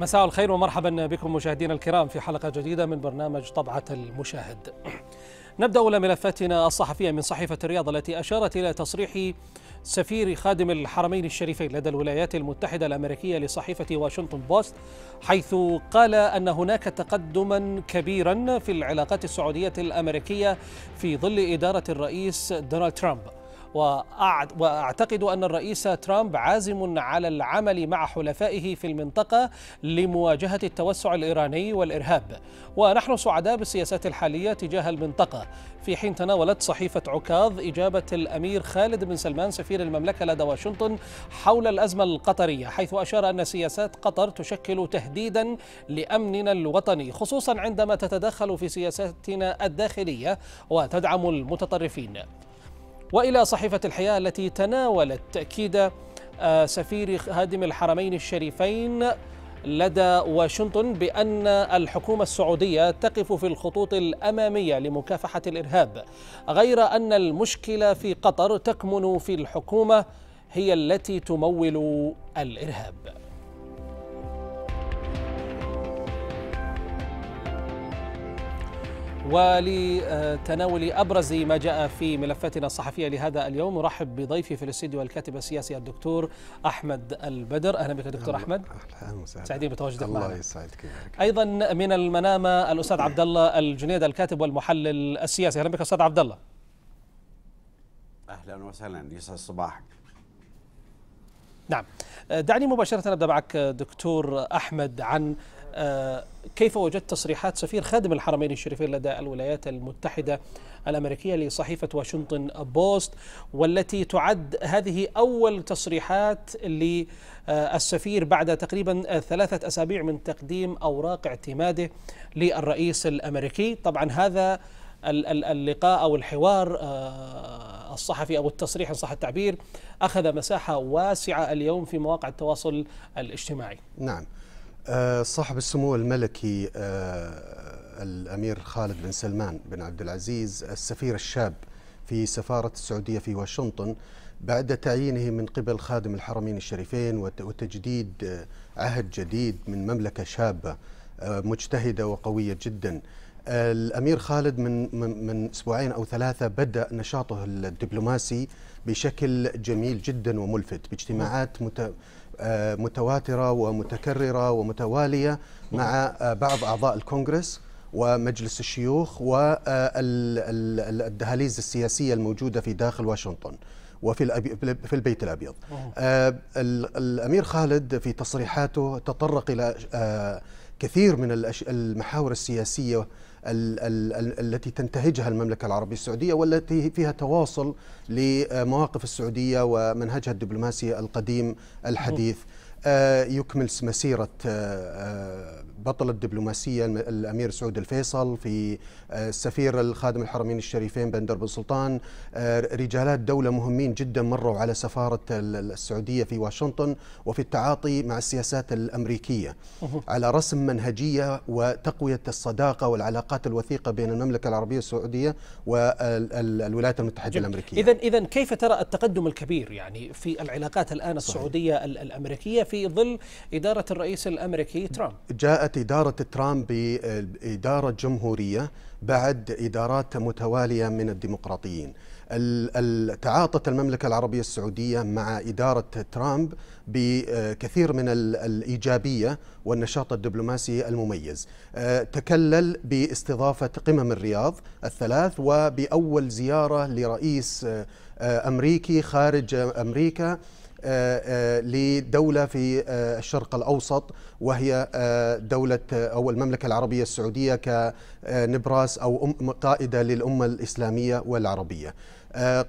مساء الخير ومرحبا بكم مشاهدينا الكرام في حلقة جديدة من برنامج طبعة المشاهد نبدأ أولى ملفاتنا الصحفية من صحيفة الرياض التي أشارت إلى تصريح سفير خادم الحرمين الشريفين لدى الولايات المتحدة الأمريكية لصحيفة واشنطن بوست حيث قال أن هناك تقدما كبيرا في العلاقات السعودية الأمريكية في ظل إدارة الرئيس دونالد ترامب وأعتقد أن الرئيس ترامب عازم على العمل مع حلفائه في المنطقة لمواجهة التوسع الإيراني والإرهاب ونحن سعداء بالسياسات الحالية تجاه المنطقة في حين تناولت صحيفة عكاظ إجابة الأمير خالد بن سلمان سفير المملكة لدى واشنطن حول الأزمة القطرية حيث أشار أن سياسات قطر تشكل تهديدا لأمننا الوطني خصوصا عندما تتدخل في سياساتنا الداخلية وتدعم المتطرفين والى صحيفه الحياه التي تناولت تاكيد آه، سفير هادم الحرمين الشريفين لدى واشنطن بان الحكومه السعوديه تقف في الخطوط الاماميه لمكافحه الارهاب غير ان المشكله في قطر تكمن في الحكومه هي التي تمول الارهاب ولتناول ابرز ما جاء في ملفاتنا الصحفيه لهذا اليوم ارحب بضيفي في الاستديو الكاتب السياسي الدكتور احمد البدر اهلا بك دكتور احمد اهلا وسهلا سعيدين بتواجدك معنا الله يسعدك ايضا من المنامه الاستاذ عبد الله الجنيد الكاتب والمحلل السياسي اهلا بك استاذ عبد الله اهلا وسهلا يسعد صباحك نعم دعني مباشره ابدا معك دكتور احمد عن آه، كيف وجدت تصريحات سفير خادم الحرمين الشريفين لدى الولايات المتحدة الأمريكية لصحيفة واشنطن بوست والتي تعد هذه أول تصريحات للسفير بعد تقريبا ثلاثة أسابيع من تقديم أوراق اعتماده للرئيس الأمريكي طبعا هذا اللقاء أو الحوار آه، الصحفي أو التصريح إن صح التعبير أخذ مساحة واسعة اليوم في مواقع التواصل الاجتماعي نعم آه، صاحب السمو الملكي آه، الأمير خالد بن سلمان بن عبد العزيز السفير الشاب في سفارة السعودية في واشنطن بعد تعيينه من قبل خادم الحرمين الشريفين وتجديد آه، عهد جديد من مملكة شابة مجتهدة وقوية جدا الأمير خالد من, من, من أسبوعين أو ثلاثة بدأ نشاطه الدبلوماسي بشكل جميل جدا وملفت باجتماعات مت... متواتره ومتكرره ومتواليه مع بعض اعضاء الكونغرس ومجلس الشيوخ والدهاليز السياسيه الموجوده في داخل واشنطن وفي في البيت الابيض. آه، الامير خالد في تصريحاته تطرق الى آه، كثير من المحاور السياسيه التي تنتهجها المملكة العربية السعودية والتي فيها تواصل لمواقف السعودية ومنهجها الدبلوماسي القديم الحديث آه، يكمل مسيرة آه، آه، بطل الدبلوماسية الأمير سعود الفيصل في السفير الخادم الحرمين الشريفين بندر بن سلطان رجالات دولة مهمين جدا مروا على سفارة السعودية في واشنطن وفي التعاطي مع السياسات الأمريكية على رسم منهجية وتقوية الصداقة والعلاقات الوثيقة بين المملكة العربية السعودية والولايات المتحدة جميل. الأمريكية إذا إذا كيف ترى التقدم الكبير يعني في العلاقات الآن السعودية صحيح. الأمريكية في ظل إدارة الرئيس الأمريكي ترامب جاءت إدارة ترامب بإدارة جمهورية بعد إدارات متوالية من الديمقراطيين تعاطت المملكة العربية السعودية مع إدارة ترامب بكثير من الإيجابية والنشاط الدبلوماسي المميز تكلل باستضافة قمم الرياض الثلاث وبأول زيارة لرئيس أمريكي خارج أمريكا آه، آه، لدولة في آه، الشرق الأوسط وهي دولة أو المملكة العربية السعودية كنبراس أو قائدة للأمة الإسلامية والعربية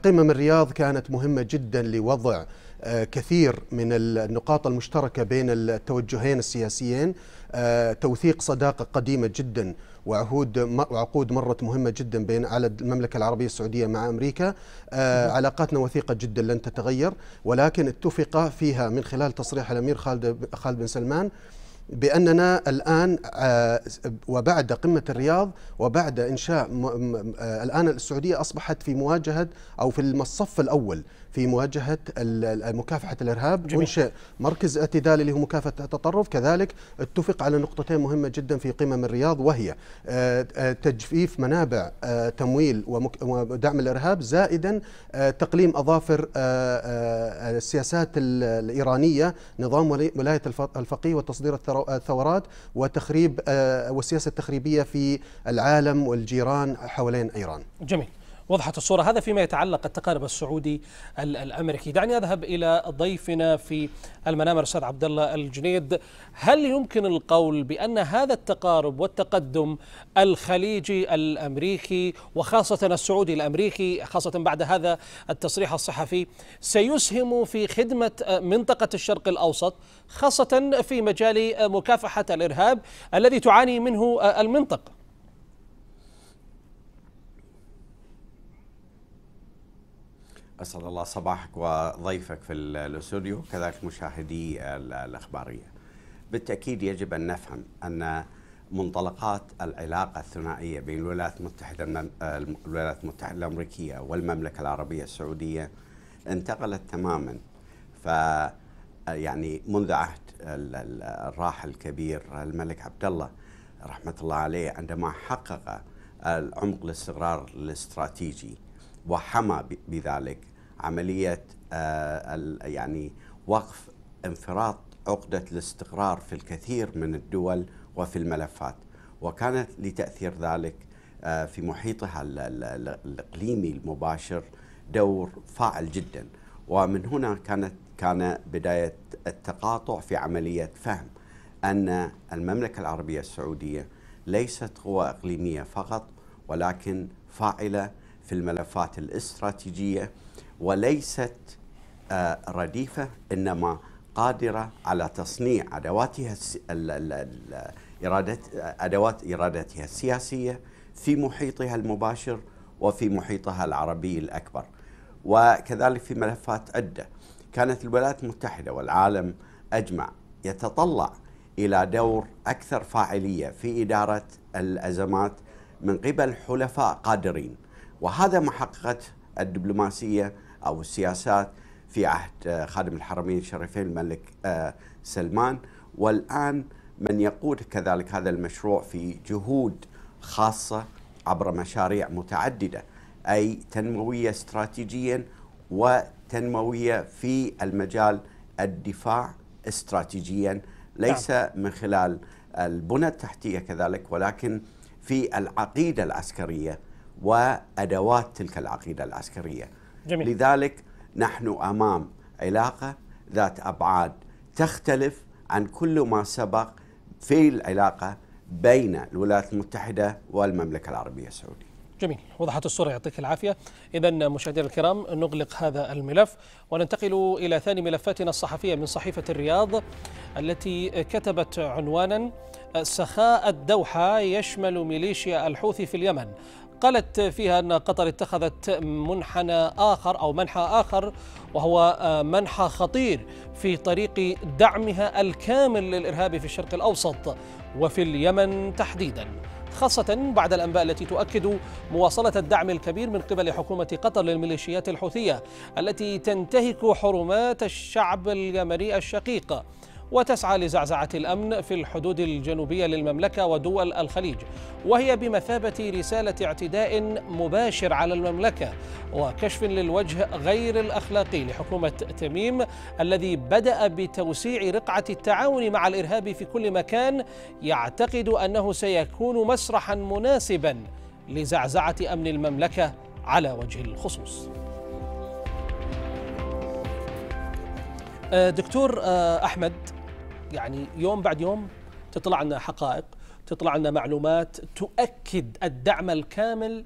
قمم الرياض كانت مهمة جدا لوضع آه، كثير من النقاط المشتركة بين التوجهين السياسيين آه، توثيق صداقة قديمة جدا وعهود وعقود مرت مهمة جدا بين على المملكة العربية السعودية مع أمريكا آه، علاقاتنا وثيقة جدا لن تتغير ولكن اتفق فيها من خلال تصريح الأمير خالد, خالد بن سلمان بأننا الآن وبعد قمة الرياض وبعد إنشاء الآن السعودية أصبحت في مواجهة أو في الصف الأول في مواجهه مكافحه الارهاب جميل. وانشاء مركز اعتدال اللي هو مكافحه التطرف كذلك اتفق على نقطتين مهمه جدا في قمم الرياض وهي آه، آه، تجفيف منابع آه، تمويل ودعم الارهاب زائدا تقليم اظافر السياسات الايرانيه نظام ولايه الفقيه وتصدير الثورات وتخريب والسياسه التخريبيه في العالم والجيران حوالين ايران. جميل. وضحت الصورة هذا فيما يتعلق التقارب السعودي الأمريكي دعني أذهب إلى ضيفنا في المنام الأستاذ عبد الله الجنيد هل يمكن القول بأن هذا التقارب والتقدم الخليجي الأمريكي وخاصة السعودي الأمريكي خاصة بعد هذا التصريح الصحفي سيسهم في خدمة منطقة الشرق الأوسط خاصة في مجال مكافحة الإرهاب الذي تعاني منه المنطقة اسعد الله صباحك وضيفك في الاستوديو كذلك مشاهدي الاخباريه. بالتاكيد يجب ان نفهم ان منطلقات العلاقه الثنائيه بين الولايات المتحده الولايات المتحده الامريكيه والمملكه العربيه السعوديه انتقلت تماما ف يعني منذ عهد الراحل الكبير الملك عبد الله رحمه الله عليه عندما حقق العمق الاستقرار الاستراتيجي وحمى بذلك عمليه آه، يعني وقف انفراط عقده الاستقرار في الكثير من الدول وفي الملفات وكانت لتاثير ذلك آه، في محيطها الاقليمي المباشر دور فاعل جدا ومن هنا كانت كان بدايه التقاطع في عمليه فهم ان المملكه العربيه السعوديه ليست قوى اقليميه فقط ولكن فاعله في الملفات الاستراتيجيه وليست آه، رديفة إنما قادرة على تصنيع أدواتها أدوات إرادتها السياسية في محيطها المباشر وفي محيطها العربي الأكبر وكذلك في ملفات عدة كانت الولايات المتحدة والعالم أجمع يتطلع إلى دور أكثر فاعلية في إدارة الأزمات من قبل حلفاء قادرين وهذا ما حققته الدبلوماسية او السياسات في عهد آه، خادم الحرمين الشريفين الملك آه، سلمان والان من يقود كذلك هذا المشروع في جهود خاصه عبر مشاريع متعدده اي تنمويه استراتيجيا وتنمويه في المجال الدفاع استراتيجيا ليس نعم. من خلال البنى التحتيه كذلك ولكن في العقيده العسكريه وادوات تلك العقيده العسكريه. جميل. لذلك نحن امام علاقه ذات ابعاد تختلف عن كل ما سبق في العلاقه بين الولايات المتحده والمملكه العربيه السعوديه. جميل وضحت الصورة يعطيك العافية إذا مشاهدينا الكرام نغلق هذا الملف وننتقل إلى ثاني ملفاتنا الصحفية من صحيفة الرياض التي كتبت عنوانا سخاء الدوحة يشمل ميليشيا الحوثي في اليمن قالت فيها أن قطر اتخذت منحنى آخر أو منحى آخر وهو آه، منحى خطير في طريق دعمها الكامل للإرهاب في الشرق الأوسط وفي اليمن تحديداً خاصة بعد الأنباء التي تؤكد مواصلة الدعم الكبير من قبل حكومة قطر للميليشيات الحوثية التي تنتهك حرمات الشعب اليمني الشقيق وتسعى لزعزعة الأمن في الحدود الجنوبية للمملكة ودول الخليج وهي بمثابة رسالة اعتداء مباشر على المملكة وكشف للوجه غير الأخلاقي لحكومة تميم الذي بدأ بتوسيع رقعة التعاون مع الإرهاب في كل مكان يعتقد أنه سيكون مسرحا مناسبا لزعزعة أمن المملكة على وجه الخصوص آه، دكتور آه، أحمد يعني يوم بعد يوم تطلع لنا حقائق تطلع لنا معلومات تؤكد الدعم الكامل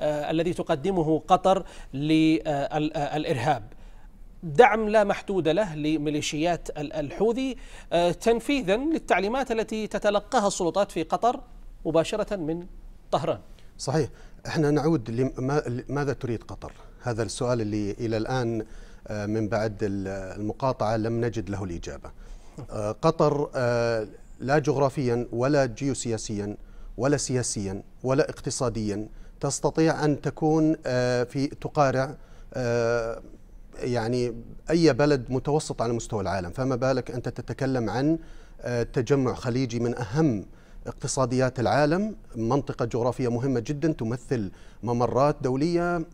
آه، الذي تقدمه قطر للإرهاب آه، آه، دعم لا محدود له لميليشيات الحوثي تنفيذا للتعليمات التي تتلقاها السلطات في قطر مباشرة من طهران صحيح احنا نعود لماذا تريد قطر هذا السؤال اللي إلى الآن من بعد المقاطعة لم نجد له الإجابة آه، قطر آه، لا جغرافيا ولا جيوسياسيا ولا سياسيا ولا اقتصاديا تستطيع ان تكون آه، في تقارع يعني اي بلد متوسط على مستوى العالم فما بالك انت تتكلم عن تجمع خليجي من اهم اقتصاديات العالم منطقة جغرافية مهمة جدا تمثل ممرات دولية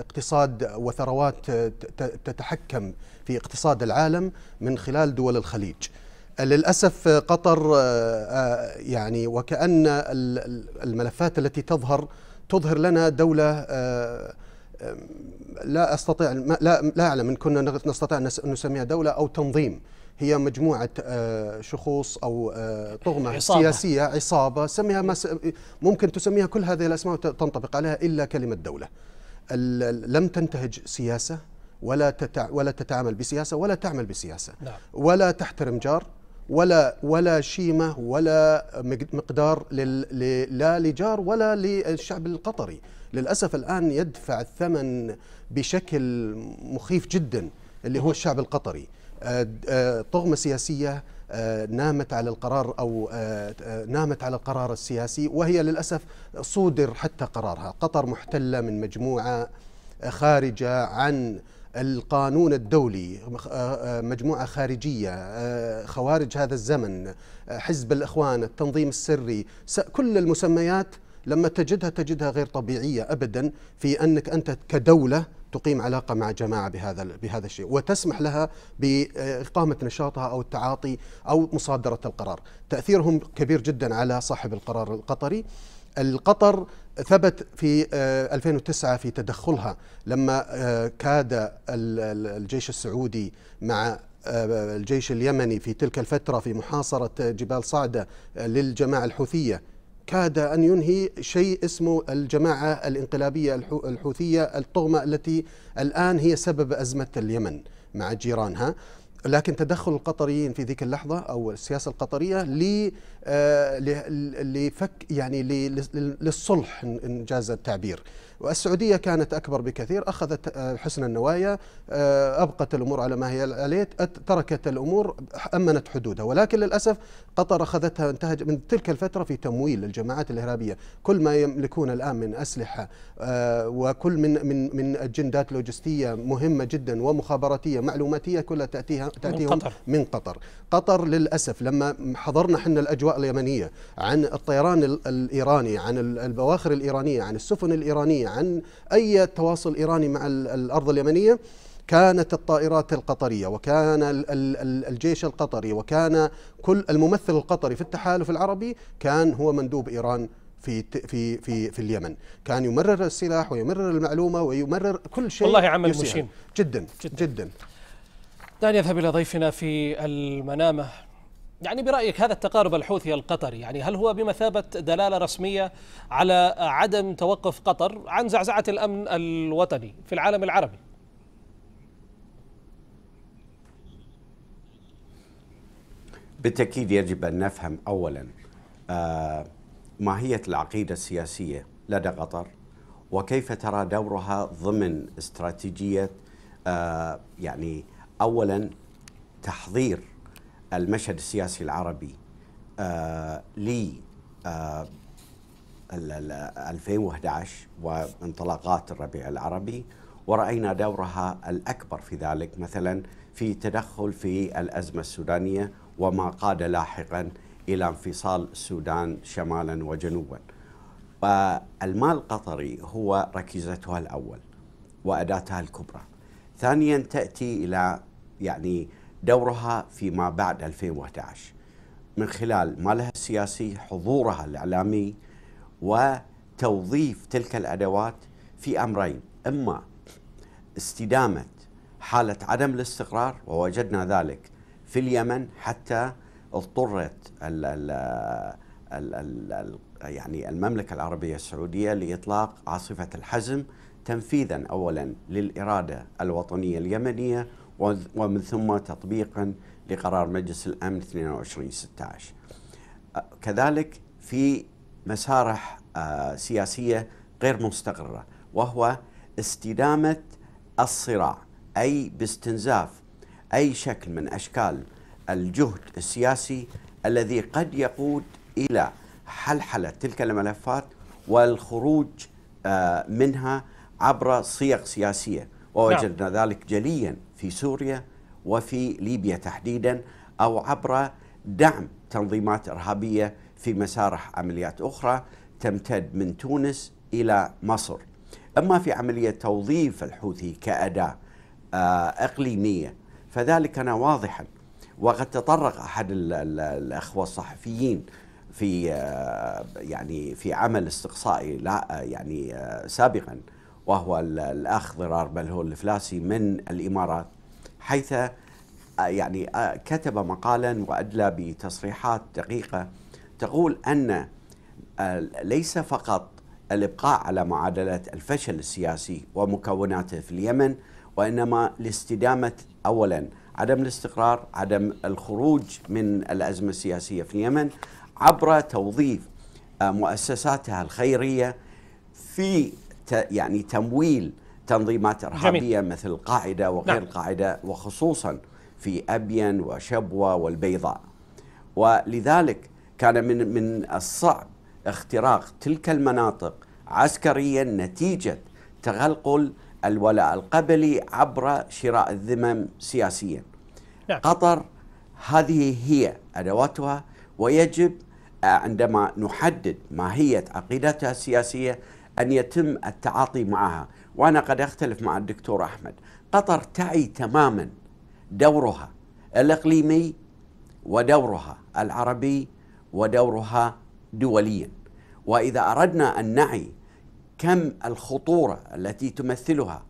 اقتصاد وثروات تتحكم في اقتصاد العالم من خلال دول الخليج للأسف قطر آه، آه، يعني وكأن الملفات التي تظهر تظهر لنا دولة آه، لا استطيع لا اعلم ان كنا نستطيع ان نسميها دوله او تنظيم هي مجموعة آه، شخوص أو آه، طغمة عصابة. سياسية عصابة سميها ما ممكن تسميها كل هذه الأسماء وتنطبق عليها إلا كلمة دولة لم تنتهج سياسة ولا تتع ولا تتعامل بسياسة ولا تعمل بسياسة نعم. ولا تحترم جار ولا ولا شيمة ولا مقدار لل... لا لجار ولا للشعب القطري للأسف الآن يدفع الثمن بشكل مخيف جدا اللي هو نعم. الشعب القطري طغمة سياسية آه، نامت على القرار او آه، آه، نامت على القرار السياسي وهي للاسف صودر حتى قرارها، قطر محتله من مجموعه خارجه عن القانون الدولي مجموعه خارجيه خوارج هذا الزمن حزب الاخوان التنظيم السري كل المسميات لما تجدها تجدها غير طبيعيه ابدا في انك انت كدوله تقيم علاقه مع جماعه بهذا بهذا الشيء وتسمح لها باقامه نشاطها او التعاطي او مصادره القرار، تاثيرهم كبير جدا على صاحب القرار القطري. القطر ثبت في 2009 آه، في تدخلها لما آه، كاد الجيش السعودي مع آه، الجيش اليمني في تلك الفتره في محاصره جبال صعده للجماعه الحوثيه كاد أن ينهي شيء اسمه الجماعة الانقلابية الحوثية الطغمة التي الآن هي سبب أزمة اليمن مع جيرانها لكن تدخل القطريين في ذيك اللحظه او السياسه القطريه ل آه، لفك يعني للصلح ان جاز التعبير. والسعوديه كانت اكبر بكثير، اخذت آه، حسن النوايا، آه، ابقت الامور على ما هي عليه، تركت الامور امنت حدودها، ولكن للاسف قطر اخذتها انتهج من تلك الفتره في تمويل الجماعات الارهابيه، كل ما يملكون الان من اسلحه وكل من من من اجندات لوجستيه مهمه جدا ومخابراتيه معلوماتيه كلها تاتيها تاتي من قطر. من قطر قطر للأسف لما حضرنا حنا الأجواء اليمنية عن الطيران الإيراني عن البواخر الإيرانية عن السفن الإيرانية عن أي تواصل إيراني مع الأرض اليمنية كانت الطائرات القطرية وكان الجيش القطري وكان كل الممثل القطري في التحالف العربي كان هو مندوب إيران في في في في اليمن كان يمرر السلاح ويمرر المعلومه ويمرر كل شيء والله عمل مشين جدا جدا, جداً دعني أذهب إلى ضيفنا في المنامة يعني برأيك هذا التقارب الحوثي القطري يعني هل هو بمثابة دلالة رسمية على عدم توقف قطر عن زعزعة الأمن الوطني في العالم العربي بالتأكيد يجب أن نفهم أولا آه، ماهية العقيدة السياسية لدى قطر وكيف ترى دورها ضمن استراتيجية آه، يعني اولا تحضير المشهد السياسي العربي آه، ل 2011 آه، وانطلاقات الربيع العربي ورأينا دورها الأكبر في ذلك مثلا في تدخل في الأزمة السودانية وما قاد لاحقا إلى انفصال السودان شمالا وجنوبا فالمال القطري هو ركيزتها الأول وأداتها الكبرى ثانيا تأتي إلى يعني دورها فيما بعد 2011 من خلال مالها السياسي حضورها الإعلامي وتوظيف تلك الأدوات في أمرين إما استدامة حالة عدم الاستقرار ووجدنا ذلك في اليمن حتى اضطرت ال ال ال الـ الـ يعني المملكة العربية السعودية لإطلاق عاصفة الحزم تنفيذا أولا للإرادة الوطنية اليمنية ومن ثم تطبيقا لقرار مجلس الأمن 2216 كذلك في مسارح آه، سياسية غير مستقرة وهو استدامة الصراع أي باستنزاف أي شكل من أشكال الجهد السياسي الذي قد يقود إلى حلحلة تلك الملفات والخروج آه، منها عبر صيغ سياسيه نعم. ووجدنا نعم. ذلك جليا في سوريا وفي ليبيا تحديدا أو عبر دعم تنظيمات إرهابية في مسارح عمليات أخرى تمتد من تونس إلى مصر أما في عملية توظيف الحوثي كأداة آه، إقليمية فذلك كان واضحا وقد تطرق أحد الأخوة الصحفيين في آه، يعني في عمل استقصائي لا آه، يعني سابقا وهو الأخ ضرار بلهول الفلاسي من الإمارات حيث آه، يعني آه، كتب مقالا وأدلى بتصريحات دقيقة تقول أن آه، ليس فقط الإبقاء على معادلة الفشل السياسي ومكوناته في اليمن وإنما لاستدامة أولا عدم الاستقرار عدم الخروج من الأزمة السياسية في اليمن عبر توظيف مؤسساتها الخيرية في يعني تمويل تنظيمات إرهابية جميل. مثل القاعدة وغير نعم. القاعدة وخصوصا في أبين وشبوة والبيضاء ولذلك كان من من الصعب اختراق تلك المناطق عسكريا نتيجة تغلقل الولاء القبلي عبر شراء الذمم سياسيا نعم. قطر هذه هي أدواتها ويجب عندما نحدد ماهية عقيدتها السياسية أن يتم التعاطي معها وأنا قد أختلف مع الدكتور أحمد قطر تعي تماما دورها الإقليمي ودورها العربي ودورها دوليا وإذا أردنا أن نعي كم الخطورة التي تمثلها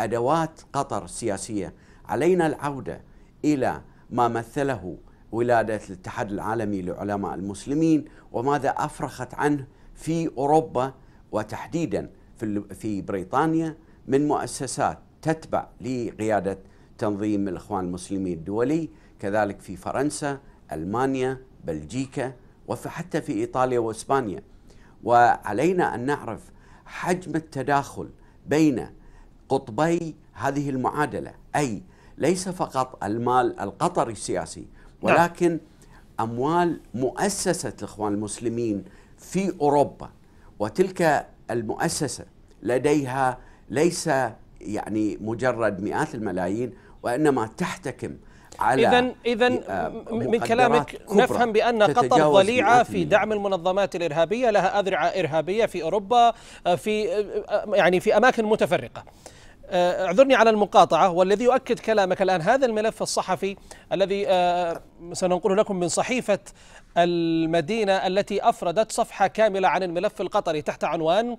أدوات قطر السياسية علينا العودة إلى ما مثله ولادة الاتحاد العالمي لعلماء المسلمين وماذا أفرخت عنه في أوروبا وتحديدا في في بريطانيا من مؤسسات تتبع لقياده تنظيم الاخوان المسلمين الدولي كذلك في فرنسا المانيا بلجيكا وحتى في ايطاليا واسبانيا وعلينا ان نعرف حجم التداخل بين قطبي هذه المعادله اي ليس فقط المال القطري السياسي نعم. ولكن اموال مؤسسه الاخوان المسلمين في اوروبا وتلك المؤسسه لديها ليس يعني مجرد مئات الملايين وانما تحتكم على اذا اذا من كلامك نفهم بان قطر ضليعه في دعم المنظمات الارهابيه لها اذرعه ارهابيه في اوروبا آه، في آه، آه، يعني في اماكن متفرقه آه، اعذرني على المقاطعة والذي يؤكد كلامك الآن هذا الملف الصحفي الذي آه، سننقله لكم من صحيفة المدينة التي أفردت صفحة كاملة عن الملف القطري تحت عنوان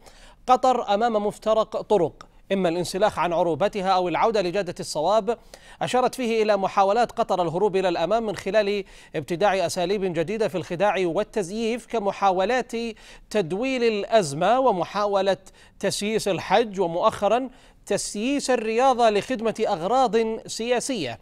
قطر أمام مفترق طرق إما الانسلاخ عن عروبتها أو العودة لجادة الصواب أشارت فيه إلى محاولات قطر الهروب إلى الأمام من خلال ابتداع أساليب جديدة في الخداع والتزييف كمحاولات تدويل الأزمة ومحاولة تسييس الحج ومؤخرا تسييس الرياضة لخدمة أغراض سياسية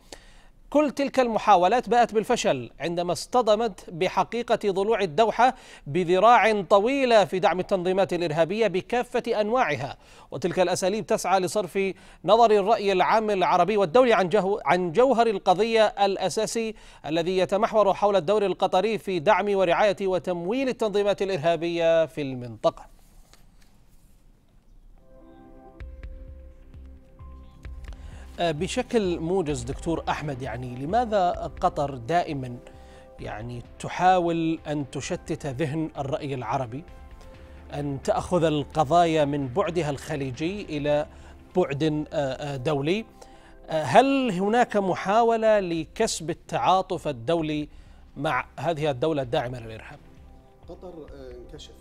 كل تلك المحاولات باءت بالفشل عندما اصطدمت بحقيقة ضلوع الدوحة بذراع طويلة في دعم التنظيمات الإرهابية بكافة أنواعها وتلك الأساليب تسعى لصرف نظر الرأي العام العربي والدولي عن, جو عن جوهر القضية الأساسي الذي يتمحور حول الدور القطري في دعم ورعاية وتمويل التنظيمات الإرهابية في المنطقة آه، بشكل موجز دكتور احمد يعني لماذا قطر دائما يعني تحاول ان تشتت ذهن الراي العربي ان تاخذ القضايا من بعدها الخليجي الى بعد آه، آه، دولي هل هناك محاوله لكسب التعاطف الدولي مع هذه الدوله الداعمه للارهاب؟ قطر انكشفت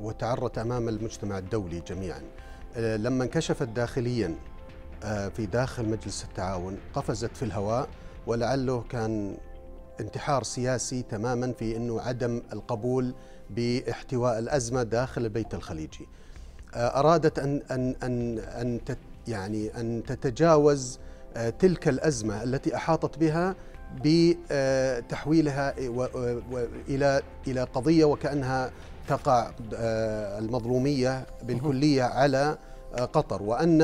وتعرت امام المجتمع الدولي جميعا لما انكشفت داخليا آه، في داخل مجلس التعاون قفزت في الهواء ولعله كان انتحار سياسي تماما في انه عدم القبول باحتواء الازمه داخل البيت الخليجي. آه، ارادت ان ان ان ان يعني ان تتجاوز آه، تلك الازمه التي احاطت بها بتحويلها الى الى قضيه وكانها تقع المظلوميه بالكليه على قطر وأن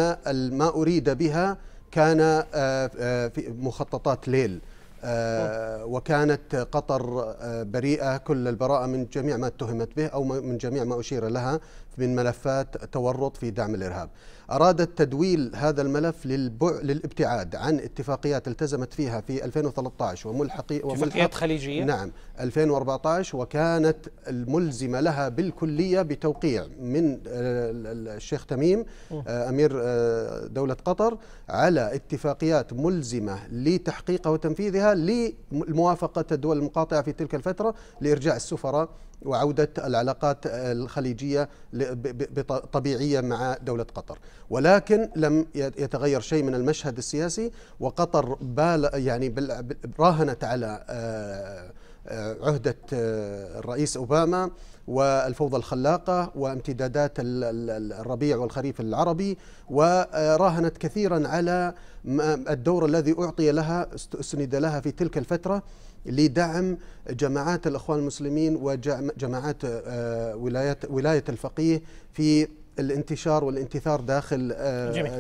ما أريد بها كان آه، آه، في مخططات ليل آه، وكانت قطر بريئة كل البراءة من جميع ما اتهمت به أو من جميع ما أشير لها من ملفات تورط في دعم الإرهاب أرادت تدويل هذا الملف للبع... للابتعاد عن اتفاقيات التزمت فيها في 2013 وملحق اتفاقيات خليجية نعم 2014 وكانت الملزمة لها بالكلية بتوقيع من آه، الشيخ تميم آه، أمير آه، دولة قطر على اتفاقيات ملزمة لتحقيقها وتنفيذها لموافقة الدول المقاطعة في تلك الفترة لإرجاع السفراء وعودة العلاقات الخليجية طبيعية مع دولة قطر ولكن لم يتغير شيء من المشهد السياسي وقطر بال يعني راهنت على آه، آه، عهدة آه، الرئيس أوباما والفوضى الخلاقة وامتدادات الربيع والخريف العربي وراهنت كثيرا على الدور الذي أعطي لها استند لها في تلك الفترة لدعم جماعات الاخوان المسلمين وجماعات آه، ولايه ولايه الفقيه في الانتشار والانتثار داخل آه، جميل.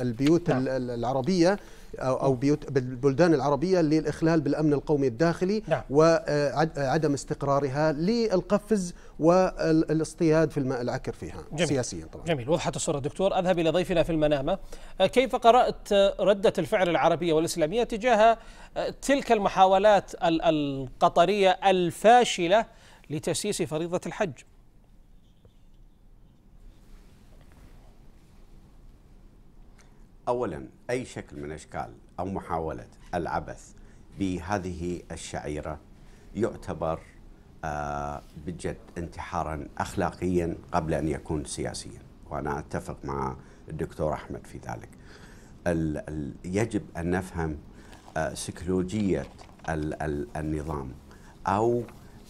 البيوت نعم. العربيه او بيوت بالبلدان العربيه للاخلال بالامن القومي الداخلي نعم. وعدم استقرارها للقفز والاصطياد في الماء العكر فيها جميل. سياسيا طبعا جميل وضحت الصوره دكتور اذهب الى ضيفنا في المنامه أه، كيف قرات رده الفعل العربيه والاسلاميه تجاه أه، تلك المحاولات القطريه الفاشله لتسييس فريضه الحج أولا أي شكل من أشكال أو محاولة العبث بهذه الشعيرة يعتبر آه، بجد انتحارا أخلاقيا قبل أن يكون سياسيا وأنا أتفق مع الدكتور أحمد في ذلك يجب أن نفهم آه، سيكولوجية النظام أو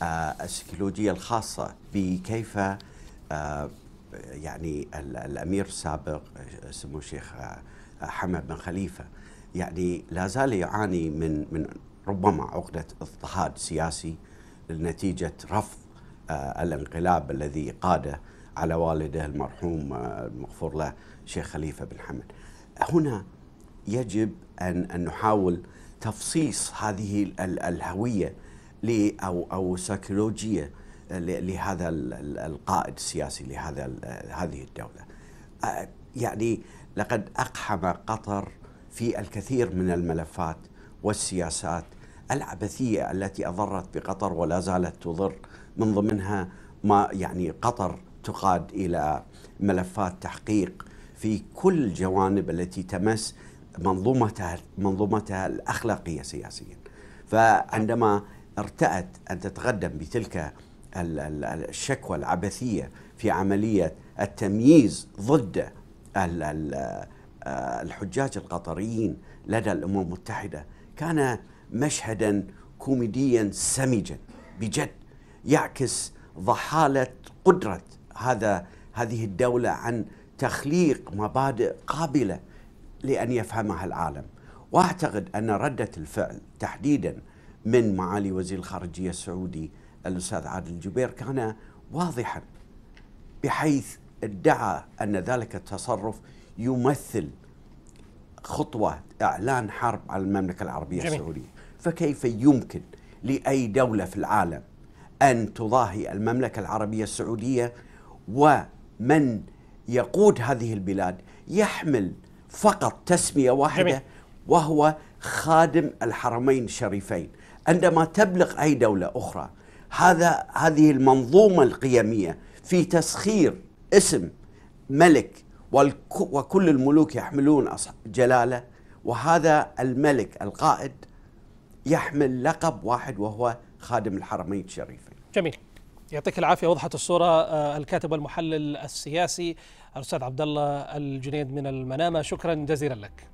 آه، السيكولوجية الخاصة بكيف يعني الأمير السابق اسمه الشيخ حمد بن خليفه يعني لا زال يعاني من من ربما عقده اضطهاد سياسي نتيجه رفض آه، الانقلاب الذي قاده على والده المرحوم آه، المغفور له شيخ خليفه بن حمد. هنا يجب ان ان نحاول تفصيص هذه الهويه او او سيكولوجيه آه، لهذا القائد السياسي لهذا هذه الدوله. يعني لقد أقحم قطر في الكثير من الملفات والسياسات العبثية التي أضرت بقطر ولا زالت تضر من ضمنها ما يعني قطر تقاد إلى ملفات تحقيق في كل الجوانب التي تمس منظومتها منظومتها الأخلاقية سياسيا فعندما ارتأت أن تتقدم بتلك الشكوى العبثية في عملية التمييز ضد آه، الحجاج القطريين لدى الامم المتحده كان مشهدا كوميديا سمجا بجد يعكس ضحاله قدره هذا هذه الدوله عن تخليق مبادئ قابله لان يفهمها العالم واعتقد ان رده الفعل تحديدا من معالي وزير الخارجيه السعودي الاستاذ عادل الجبير كان واضحا بحيث ادعى أن ذلك التصرف يمثل خطوة إعلان حرب على المملكة العربية جميل. السعودية فكيف يمكن لأي دولة في العالم أن تضاهي المملكة العربية السعودية ومن يقود هذه البلاد يحمل فقط تسمية واحدة جميل. وهو خادم الحرمين الشريفين عندما تبلغ أي دولة أخرى هذا هذه المنظومة القيمية في تسخير اسم ملك وكل الملوك يحملون جلاله وهذا الملك القائد يحمل لقب واحد وهو خادم الحرمين الشريفين. جميل. يعطيك العافيه وضحت الصوره آه، الكاتب والمحلل السياسي الاستاذ عبد الله الجنيد من المنامه شكرا جزيلا لك.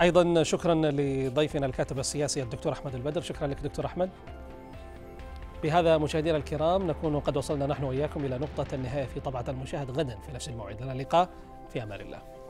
ايضا شكرا لضيفنا الكاتب السياسي الدكتور احمد البدر شكرا لك دكتور احمد. بهذا مشاهدينا الكرام نكون قد وصلنا نحن وإياكم إلى نقطة النهاية في طبعة المشاهد غدا في نفس الموعد لنا اللقاء في أمان الله